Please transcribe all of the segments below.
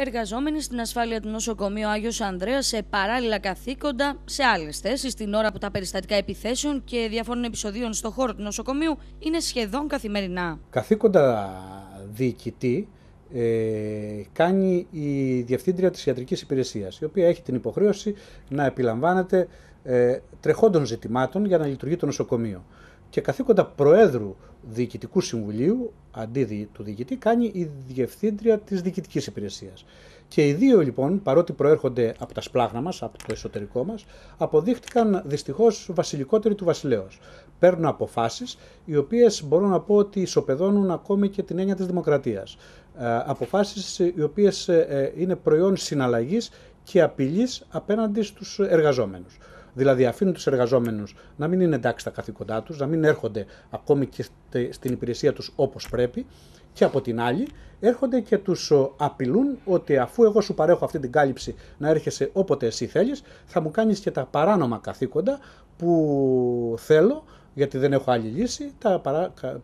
εργαζόμενοι στην ασφάλεια του νοσοκομείου Άγιος Ανδρέας σε παράλληλα καθήκοντα σε άλλες θέσεις, την ώρα που τα περιστατικά επιθέσεων και διαφόρων επεισοδίων στον χώρο του νοσοκομείου είναι σχεδόν καθημερινά. Καθήκοντα διοικητή ε, κάνει η Διευθύντρια της Ιατρικής Υπηρεσίας, η οποία έχει την υποχρέωση να επιλαμβάνεται ε, τρεχόντων ζητημάτων για να λειτουργεί το νοσοκομείο και καθήκοντα Προέδρου Διοικητικού Συμβουλίου, αντί του διοικητή, κάνει η Διευθύντρια της Διοικητικής Υπηρεσίας. Και οι δύο λοιπόν, παρότι προέρχονται από τα σπλάχνα μας, από το εσωτερικό μας, αποδείχτηκαν δυστυχώς βασιλικότεροι του βασιλέως. Παίρνουν αποφάσεις, οι οποίες μπορώ να πω ότι ισοπεδώνουν ακόμη και την έννοια της δημοκρατίας. Ε, αποφάσεις οι οποίες ε, ε, είναι προϊόν συναλλαγής και απειλής απέναντι στους εργαζόμενους. Δηλαδή αφήνουν τους εργαζόμενους να μην είναι εντάξει τα καθήκοντά τους, να μην έρχονται ακόμη και στην υπηρεσία τους όπως πρέπει. Και από την άλλη έρχονται και τους απειλούν ότι αφού εγώ σου παρέχω αυτή την κάλυψη να έρχεσαι όποτε εσύ θέλεις, θα μου κάνεις και τα παράνομα καθήκοντα που θέλω, γιατί δεν έχω άλλη λύση, τα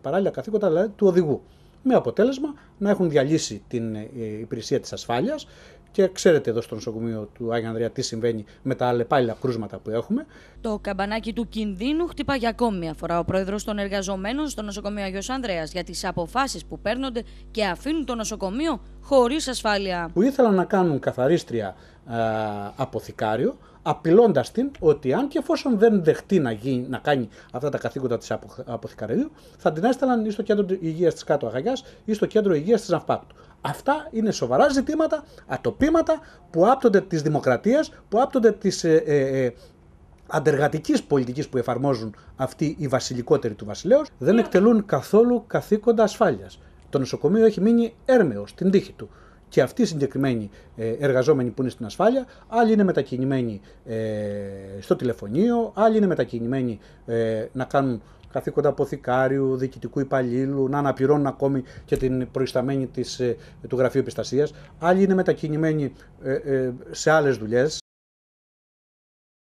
παράλληλα καθήκοντα δηλαδή, του οδηγού. Με αποτέλεσμα να έχουν διαλύσει την ε, υπηρεσία της ασφάλειας και ξέρετε εδώ στο νοσοκομείο του Άγια Ανδρέα τι συμβαίνει με τα αλλεπάλληλα κρούσματα που έχουμε. Το καμπανάκι του κινδύνου χτυπά για ακόμη μια φορά ο πρόεδρος των εργαζομένων στο νοσοκομείο Αγιο Ανδρέας για τις αποφάσεις που παίρνονται και αφήνουν το νοσοκομείο χωρίς ασφάλεια. Που ήθελαν να κάνουν καθαρίστρια α, αποθηκάριο, απειλώντας την ότι αν και εφόσον δεν δεχτεί να, γίνει, να κάνει αυτά τα καθήκοντα της αποθηκαρίου, θα την έστελαν ή στο κέντρο υγείας της Κάτω Αγαγιάς ή στο κέντρο υγείας της Ναυπάκτου. Αυτά είναι σοβαρά ζητήματα, ατοπήματα που άπτονται της δημοκρατίας, που άπτονται της ε, ε, ε, αντεργατικής πολιτικής που εφαρμόζουν αυτοί οι βασιλικότεροι του βασιλέως, δεν εκτελούν καθόλου καθήκοντα ασφάλειας. Το νοσοκομείο έχει μείνει έρμεος στην τύχη του και αυτοί οι συγκεκριμένοι ε, εργαζόμενοι που είναι στην ασφάλεια, άλλοι είναι μετακινημένοι ε, στο τηλεφωνείο, άλλοι είναι μετακινημένοι ε, να κάνουν καθήκοντα αποθηκάριου, διοικητικού υπαλλήλου, να αναπληρώνουν ακόμη και την προϊσταμένη της, του Γραφείου Επιστασίας. Άλλοι είναι μετακινημένοι σε άλλες δουλειές,